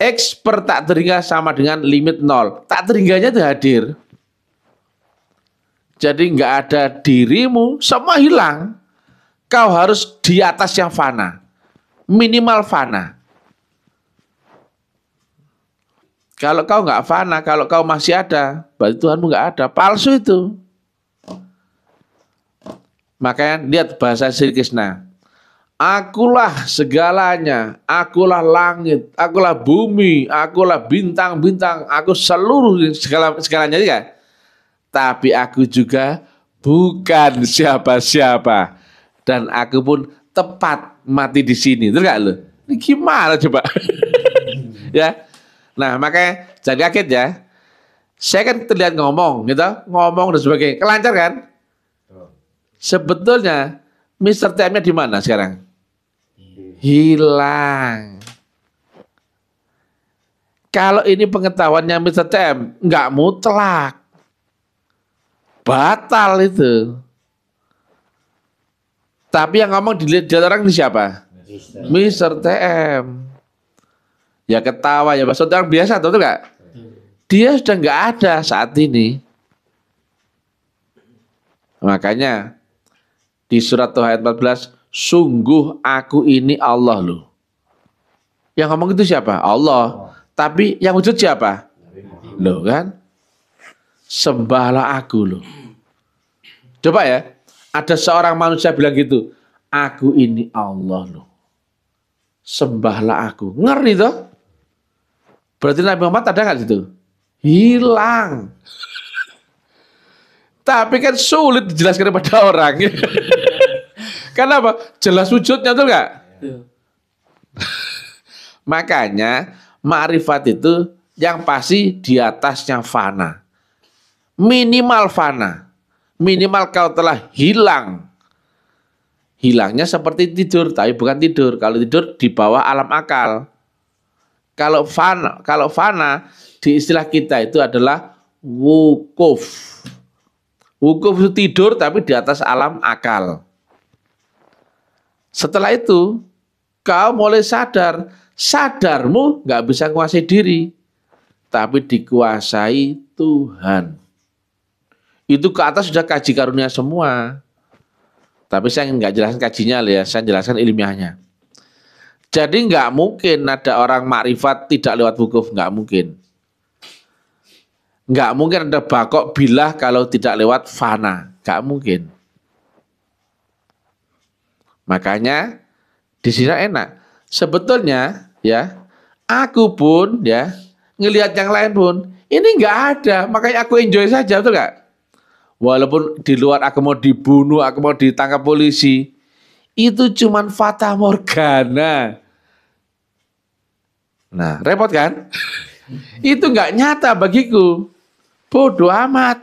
X per tak teringat sama dengan limit 0. Tak teringganya itu hadir. Jadi nggak ada dirimu, semua hilang. Kau harus di atas yang fana. Minimal fana. Kalau kau nggak fana, kalau kau masih ada, berarti Tuhanmu nggak ada. Palsu itu. Makanya lihat bahasa Sri Krishna. Akulah segalanya, akulah langit, akulah bumi, akulah bintang-bintang, aku seluruh segala segalanya juga. Iya Tapi aku juga bukan siapa-siapa dan aku pun tepat mati di sini. Tidak enggak lo? Ini gimana coba? (laughs) ya, Nah, makanya jangan kaget ya. Saya kan terlihat ngomong gitu, ngomong dan sebagainya. Kelancar kan? Sebetulnya Mr. TM-nya di mana sekarang? Hilang. Kalau ini pengetahuannya Mr. TM, nggak mutlak. Batal itu. Tapi yang ngomong dilihat orang ini siapa? Mr. TM ya ketawa ya maksud orang biasa tuh enggak dia sudah enggak ada saat ini makanya di surat Tuhan ayat 14 sungguh aku ini Allah loh yang ngomong itu siapa Allah tapi yang wujud siapa loh kan sembahlah aku loh coba ya ada seorang manusia bilang gitu aku ini Allah loh sembahlah aku. Ngeri tuh. Berarti Nabi Muhammad ada nggak situ? Hilang. Tapi kan sulit dijelaskan kepada orang. (laughs) Karena apa? Jelas wujudnya tuh nggak? Iya. (laughs) Makanya ma'rifat itu yang pasti di atasnya fana. Minimal fana. Minimal kau telah hilang. Hilangnya seperti tidur, tapi bukan tidur. Kalau tidur di bawah alam akal. Kalau fana, kalau fana di istilah kita itu adalah wukuf. Wukuf itu tidur tapi di atas alam akal. Setelah itu kau mulai sadar, sadarmu nggak bisa kuasai diri, tapi dikuasai Tuhan. Itu ke atas sudah kaji karunia semua. Tapi saya nggak jelaskan kajinya ya, saya jelaskan ilmiahnya. Jadi nggak mungkin ada orang makrifat tidak lewat wukuf, nggak mungkin. Nggak mungkin ada bakok bilah kalau tidak lewat fana, nggak mungkin. Makanya di sini enak. Sebetulnya ya aku pun ya ngelihat yang lain pun ini nggak ada makanya aku enjoy saja betul nggak walaupun di luar aku mau dibunuh aku mau ditangkap polisi itu cuman fata morgana Nah, repot kan? Itu nggak nyata bagiku. Bodoh amat.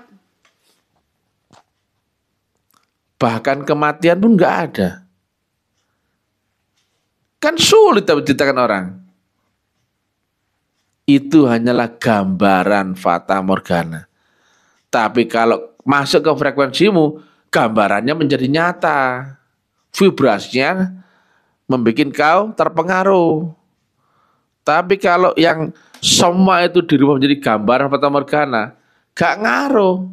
Bahkan kematian pun nggak ada. Kan sulit ceritakan orang. Itu hanyalah gambaran fata morgana. Tapi kalau masuk ke frekuensimu, gambarannya menjadi nyata. Vibrasinya membuat kau terpengaruh. Tapi kalau yang semua itu dirubah menjadi gambar fata morgana, gak ngaruh.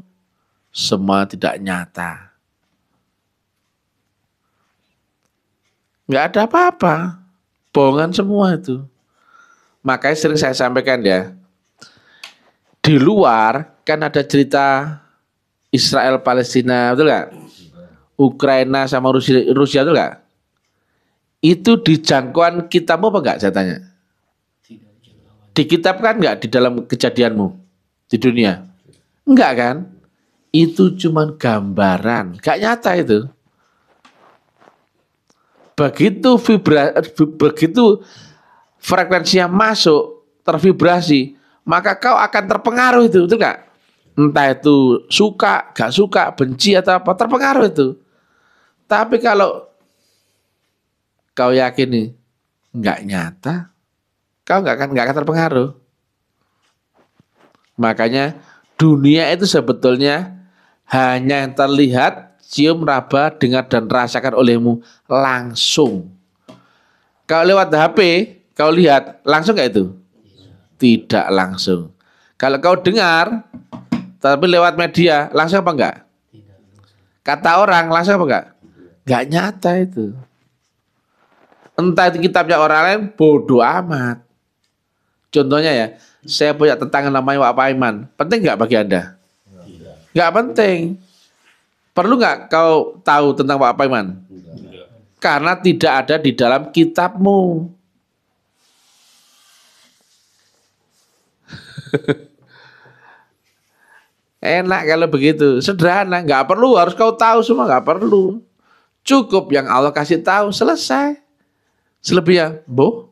Semua tidak nyata. Gak ada apa-apa. Bohongan semua itu. Makanya sering saya sampaikan ya. Di luar kan ada cerita Israel Palestina, betul gak? Ukraina sama Rusia, Rusia betul gak? Itu di jangkauan kita apa enggak saya tanya? Dikitabkan nggak di dalam kejadianmu di dunia? Enggak kan? Itu cuman gambaran, gak nyata itu. Begitu vibra, begitu frekuensinya masuk, tervibrasi, maka kau akan terpengaruh itu, betul nggak? Entah itu suka, gak suka, benci atau apa, terpengaruh itu. Tapi kalau kau yakin nih, nggak nyata, kau nggak akan nggak akan terpengaruh. Makanya dunia itu sebetulnya hanya yang terlihat, cium, raba, dengar dan rasakan olehmu langsung. Kau lewat HP, kau lihat langsung nggak itu? Tidak langsung. Kalau kau dengar, tapi lewat media, langsung apa enggak? Kata orang langsung apa enggak? Enggak nyata itu. Entah itu kitabnya orang lain, bodoh amat. Contohnya ya, saya punya tetangga namanya Pak Paiman. Penting nggak bagi Anda? Nggak penting. Perlu nggak kau tahu tentang Pak Paiman? Karena tidak ada di dalam kitabmu. (laughs) Enak kalau begitu, sederhana, nggak perlu harus kau tahu semua, nggak perlu. Cukup yang Allah kasih tahu, selesai. Selebihnya, boh,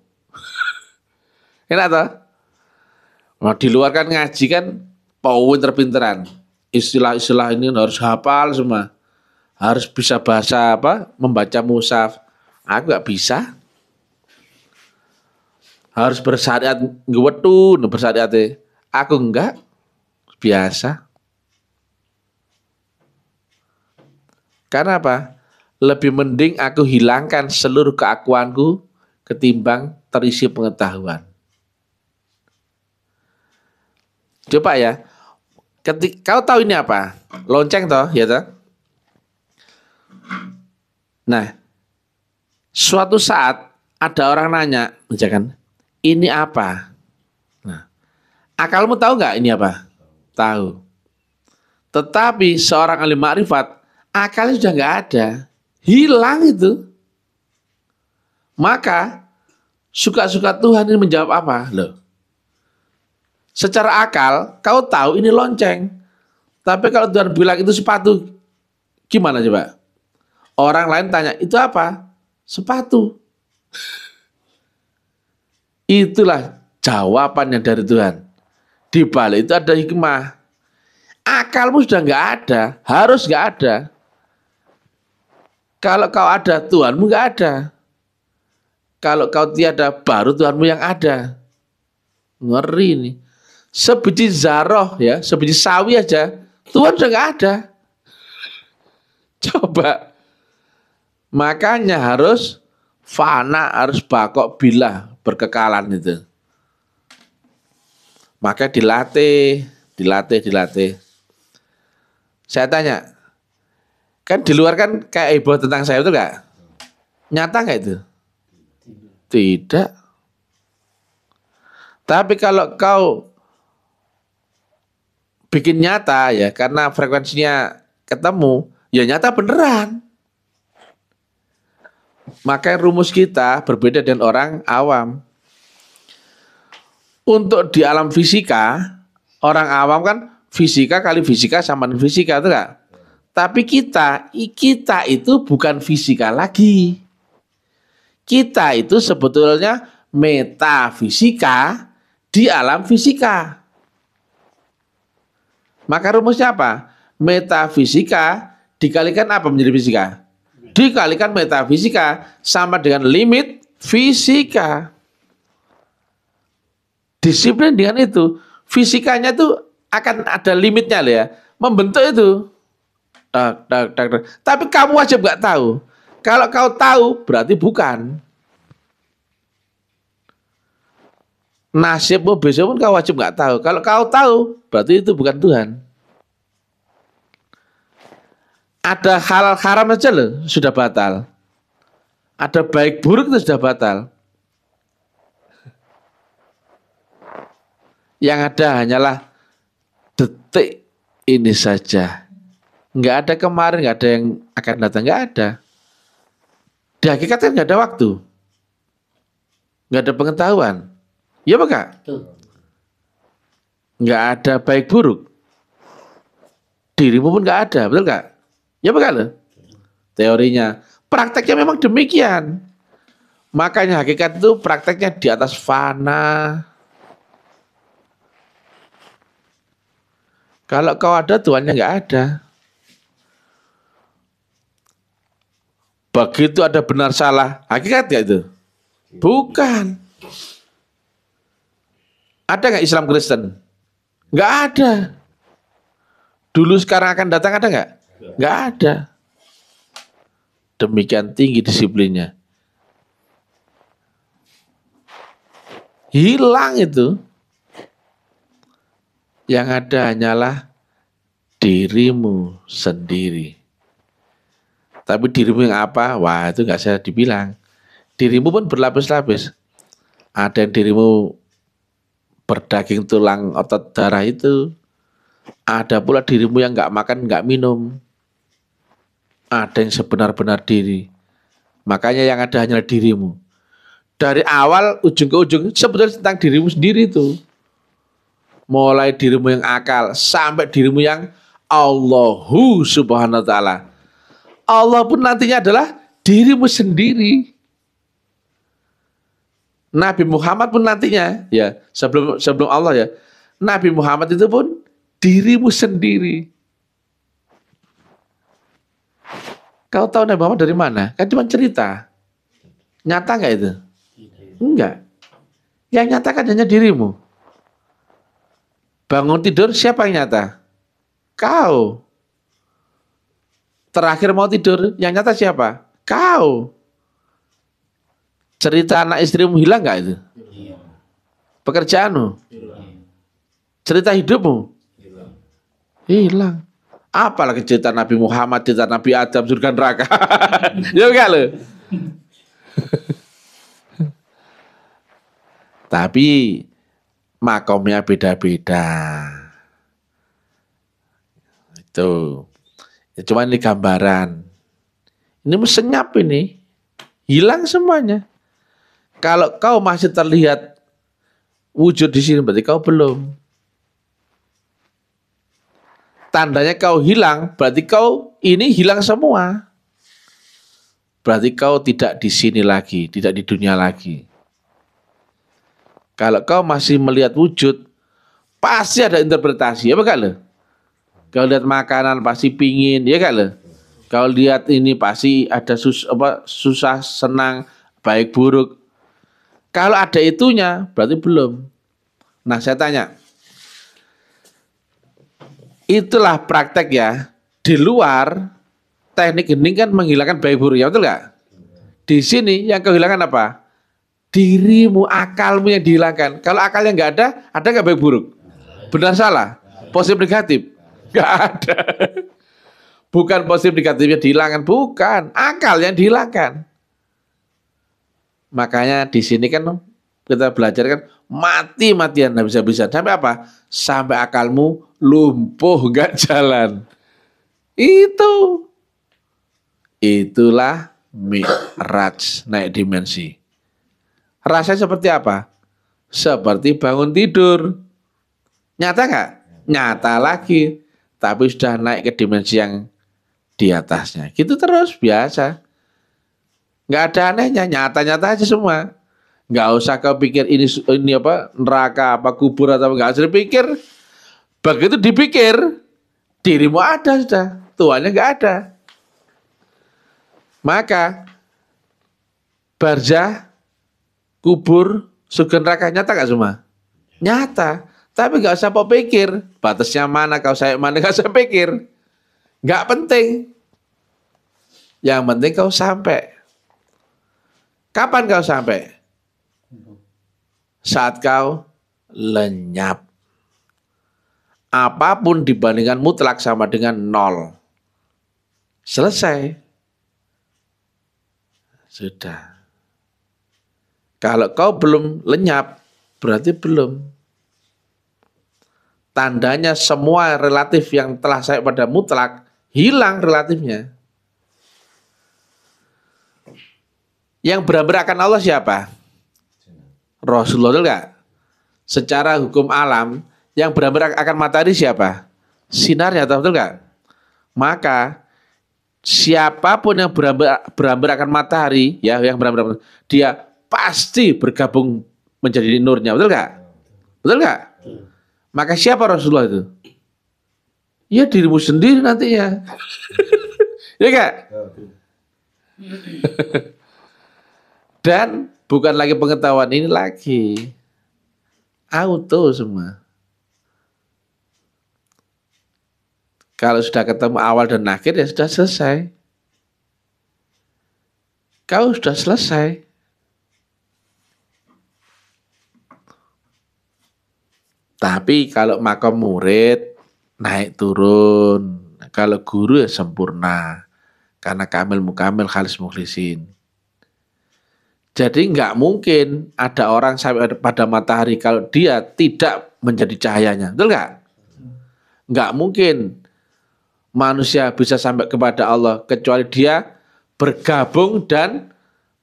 Enak toh? Nah, di luar kan ngaji kan pawai terpinteran. Istilah-istilah ini harus hafal semua. Harus bisa bahasa apa? Membaca musaf. Aku gak bisa. Harus bersyariat ngewetu, nah, bersyariat. Aku enggak. Biasa. Karena apa? Lebih mending aku hilangkan seluruh keakuanku ketimbang terisi pengetahuan. Coba ya. Ketik, kau tahu ini apa? Lonceng toh, ya toh? Nah, suatu saat ada orang nanya, misalkan, Ini apa? Nah, akalmu tahu nggak ini apa? Tahu. Tetapi seorang ahli makrifat akalnya sudah nggak ada, hilang itu. Maka suka-suka Tuhan ini menjawab apa? Loh, Secara akal, kau tahu ini lonceng. Tapi kalau Tuhan bilang itu sepatu, gimana coba? Orang lain tanya, itu apa? Sepatu. Itulah jawabannya dari Tuhan. Di balik itu ada hikmah. Akalmu sudah nggak ada, harus nggak ada. Kalau kau ada, Tuhanmu nggak ada. Kalau kau tiada, baru Tuhanmu yang ada. Ngeri nih sebiji zaroh ya, sebiji sawi aja, Tuhan sudah nggak ada. Coba. Makanya harus fana, harus bakok bila berkekalan itu. Maka dilatih, dilatih, dilatih. Saya tanya, kan di luar kan kayak ibu tentang saya itu enggak Nyata nggak itu? Tidak. Tapi kalau kau bikin nyata ya karena frekuensinya ketemu ya nyata beneran maka rumus kita berbeda dengan orang awam untuk di alam fisika orang awam kan fisika kali fisika sama dengan fisika itu enggak tapi kita kita itu bukan fisika lagi kita itu sebetulnya metafisika di alam fisika maka rumusnya apa? Metafisika dikalikan apa menjadi fisika? Dikalikan metafisika sama dengan limit fisika. Disiplin dengan itu. Fisikanya itu akan ada limitnya ya. Membentuk itu. Dak, dak, dak, dak. Tapi kamu wajib nggak tahu. Kalau kau tahu berarti bukan. Nasibmu besok pun kau wajib nggak tahu. Kalau kau tahu berarti itu bukan Tuhan ada halal haram aja loh sudah batal. Ada baik buruk itu sudah batal. Yang ada hanyalah detik ini saja. Nggak ada kemarin, nggak ada yang akan datang, nggak ada. Di hakikatnya nggak ada waktu. Nggak ada pengetahuan. Ya apa kak? Nggak ada baik buruk. Dirimu pun nggak ada, betul kak? Ya bukan loh? Teorinya. Prakteknya memang demikian. Makanya hakikat itu prakteknya di atas fana. Kalau kau ada, tuannya nggak ada. Begitu ada benar salah, hakikat nggak itu? Bukan. Ada nggak Islam Kristen? Nggak ada. Dulu sekarang akan datang ada nggak? Nggak ada. Demikian tinggi disiplinnya. Hilang itu. Yang ada hanyalah dirimu sendiri. Tapi dirimu yang apa? Wah itu nggak saya dibilang. Dirimu pun berlapis-lapis. Ada yang dirimu berdaging tulang otot darah itu. Ada pula dirimu yang nggak makan nggak minum ada yang sebenar-benar diri. Makanya yang ada hanyalah dirimu. Dari awal ujung ke ujung sebenarnya tentang dirimu sendiri itu. Mulai dirimu yang akal sampai dirimu yang Allahu subhanahu wa ta'ala. Allah pun nantinya adalah dirimu sendiri. Nabi Muhammad pun nantinya ya sebelum sebelum Allah ya Nabi Muhammad itu pun dirimu sendiri Kau tahu Nabi Muhammad dari mana? Kan cuma cerita. Nyata nggak itu? Enggak. Yang nyata kan hanya dirimu. Bangun tidur siapa yang nyata? Kau. Terakhir mau tidur, yang nyata siapa? Kau. Cerita anak istrimu hilang nggak itu? Pekerjaanmu? Cerita hidupmu? Hilang. hilang apalah cerita Nabi Muhammad, cerita Nabi Adam, surga neraka. (laughs) ya enggak loh. (laughs) Tapi makomnya beda-beda. Itu. Ya, cuman ini gambaran. Ini senyap ini. Hilang semuanya. Kalau kau masih terlihat wujud di sini berarti kau belum tandanya kau hilang, berarti kau ini hilang semua. Berarti kau tidak di sini lagi, tidak di dunia lagi. Kalau kau masih melihat wujud, pasti ada interpretasi, ya bukan? Kau lihat makanan pasti pingin, ya kan? Kau lihat ini pasti ada sus, apa, susah, senang, baik buruk. Kalau ada itunya, berarti belum. Nah saya tanya, Itulah praktek ya. Di luar teknik ini kan menghilangkan baik buruk ya betul nggak? Di sini yang kehilangan apa? Dirimu, akalmu yang dihilangkan. Kalau akalnya nggak ada, ada nggak baik buruk? Benar salah? Positif negatif? Nggak ada. Bukan positif negatifnya dihilangkan, bukan. Akal yang dihilangkan. Makanya di sini kan kita belajar kan mati-matian nggak bisa bisa Sampai apa? Sampai akalmu lumpuh gak jalan. Itu. Itulah mi'raj naik dimensi. Rasanya seperti apa? Seperti bangun tidur. Nyata gak? Nyata lagi. Tapi sudah naik ke dimensi yang di atasnya. Gitu terus biasa. Gak ada anehnya, nyata-nyata aja semua. Gak usah kau pikir ini ini apa neraka apa kubur atau apa. nggak usah dipikir. Begitu dipikir, dirimu ada sudah, tuanya nggak ada. Maka barzah, kubur, surga neraka nyata nggak semua? Nyata. Tapi nggak usah mau pikir batasnya mana kau saya mana (laughs) nggak usah pikir. Nggak penting. Yang penting kau sampai. Kapan kau sampai? Saat kau lenyap apapun dibandingkan mutlak sama dengan nol. Selesai. Sudah. Kalau kau belum lenyap, berarti belum. Tandanya semua relatif yang telah saya pada mutlak, hilang relatifnya. Yang benar akan Allah siapa? Rasulullah enggak? Secara hukum alam, yang benar-benar akan matahari siapa? Sinarnya, tahu betul nggak? Maka siapapun yang benar-benar akan matahari, ya yang benar-benar dia pasti bergabung menjadi nurnya, betul nggak? Betul nggak? Maka siapa Rasulullah itu? Ya dirimu sendiri nantinya. (laughs) ya enggak? Dan bukan lagi pengetahuan ini lagi. Auto semua. Kalau sudah ketemu awal dan akhir ya sudah selesai. Kau sudah selesai. Tapi kalau makam murid naik turun, kalau guru ya sempurna karena kamil mukamil khalis mukhlisin. Jadi nggak mungkin ada orang sampai pada matahari kalau dia tidak menjadi cahayanya, betul nggak? Nggak mungkin manusia bisa sampai kepada Allah kecuali dia bergabung dan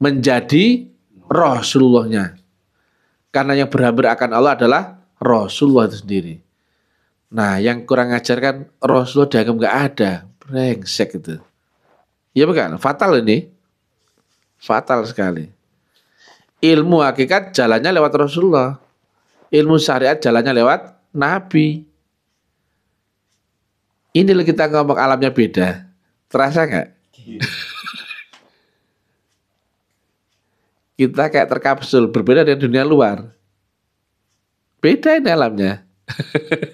menjadi Rasulullahnya. Karena yang berhampir akan Allah adalah Rasulullah itu sendiri. Nah, yang kurang ajar kan Rasulullah dianggap nggak ada, brengsek itu. Ya bukan, fatal ini. Fatal sekali. Ilmu hakikat jalannya lewat Rasulullah. Ilmu syariat jalannya lewat Nabi. Ini loh kita ngomong alamnya beda. Terasa nggak? kita kayak terkapsul, berbeda dengan dunia luar. Beda ini alamnya. (laughs)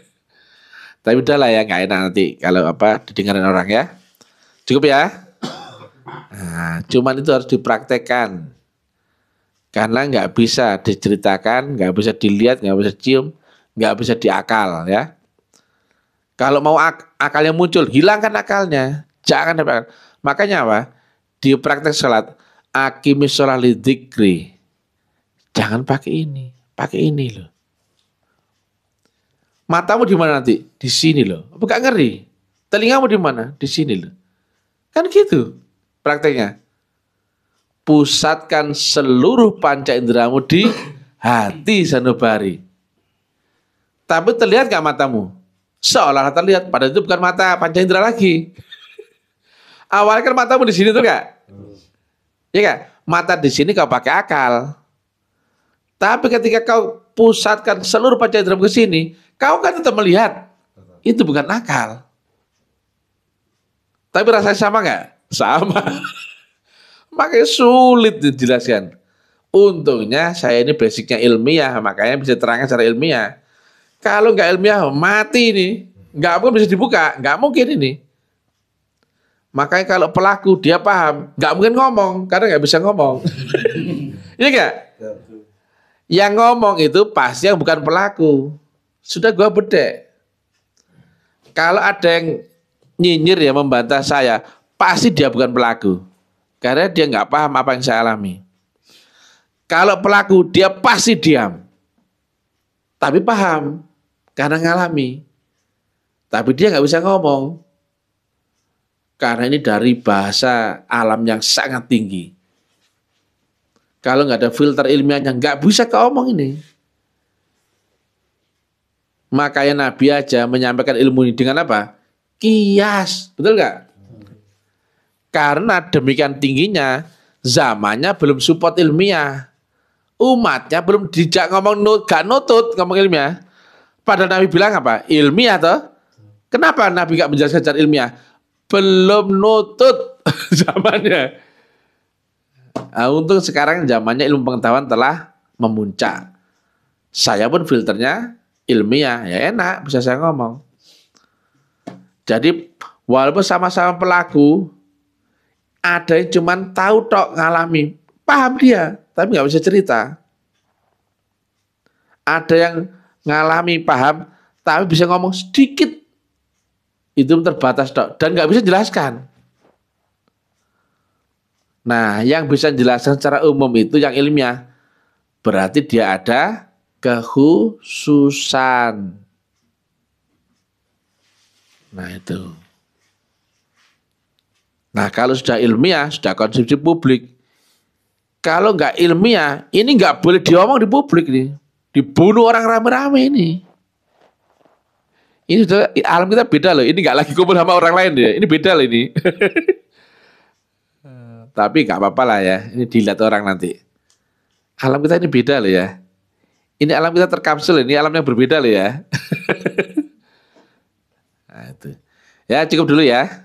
Tapi udahlah ya, nggak enak nanti kalau apa didengarin orang ya. Cukup ya. Nah, cuman itu harus dipraktekkan. Karena nggak bisa diceritakan, nggak bisa dilihat, nggak bisa cium, nggak bisa diakal ya. Kalau mau ak akal muncul, hilangkan akalnya. Jangan apa. Makanya apa? Di praktek sholat, akimis sholat lidikri. Jangan pakai ini, pakai ini loh. Matamu di mana nanti? Di sini loh. Apa ngeri? Telingamu di mana? Di sini loh. Kan gitu prakteknya. Pusatkan seluruh panca inderamu di hati sanubari. Tapi terlihat gak matamu? Seolah terlihat, pada itu bukan mata panca indera lagi. Awalnya kan matamu di sini tuh kak. ya enggak? Mata di sini kau pakai akal. Tapi ketika kau pusatkan seluruh panca indera ke sini, kau kan tetap melihat. Itu bukan akal. Tapi rasanya sama nggak? Sama. (laughs) makanya sulit dijelaskan. Untungnya saya ini basicnya ilmiah, makanya bisa terangkan secara ilmiah. Kalau nggak ilmiah mati ini, nggak mungkin bisa dibuka, nggak mungkin ini. Makanya kalau pelaku dia paham, nggak mungkin ngomong karena nggak bisa ngomong. (laughs) Iya nggak? Yang ngomong itu pasti yang bukan pelaku. Sudah gua bedek. Kalau ada yang nyinyir ya membantah saya, pasti dia bukan pelaku. Karena dia nggak paham apa yang saya alami. Kalau pelaku dia pasti diam. Tapi paham karena ngalami. Tapi dia nggak bisa ngomong. Karena ini dari bahasa alam yang sangat tinggi. Kalau nggak ada filter ilmiahnya, nggak bisa keomong ini. Makanya Nabi aja menyampaikan ilmu ini dengan apa? Kias, betul nggak? Karena demikian tingginya, zamannya belum support ilmiah umatnya belum dijak ngomong nut, nutut ngomong ilmiah. Padahal Nabi bilang apa? Ilmiah toh? Kenapa Nabi gak menjelaskan secara ilmiah? Belum nutut (laughs) zamannya. Nah, untung sekarang zamannya ilmu pengetahuan telah memuncak. Saya pun filternya ilmiah, ya enak bisa saya ngomong. Jadi walaupun sama-sama pelaku, ada yang cuma tahu tok ngalami, paham dia, tapi nggak bisa cerita. Ada yang ngalami paham tapi bisa ngomong sedikit itu terbatas dok dan nggak bisa jelaskan nah yang bisa jelaskan secara umum itu yang ilmiah berarti dia ada kehususan nah itu nah kalau sudah ilmiah sudah konsumsi publik kalau nggak ilmiah ini nggak boleh diomong di publik nih Dibunuh orang rame-rame ini. Ini sudah alam kita beda loh. Ini nggak lagi kumpul sama orang lain ya. Ini beda loh ini. (laughs) Tapi nggak apa-apa lah ya. Ini dilihat orang nanti. Alam kita ini beda loh ya. Ini alam kita terkapsul. Ini alam yang berbeda loh ya. (laughs) nah, itu. Ya cukup dulu ya.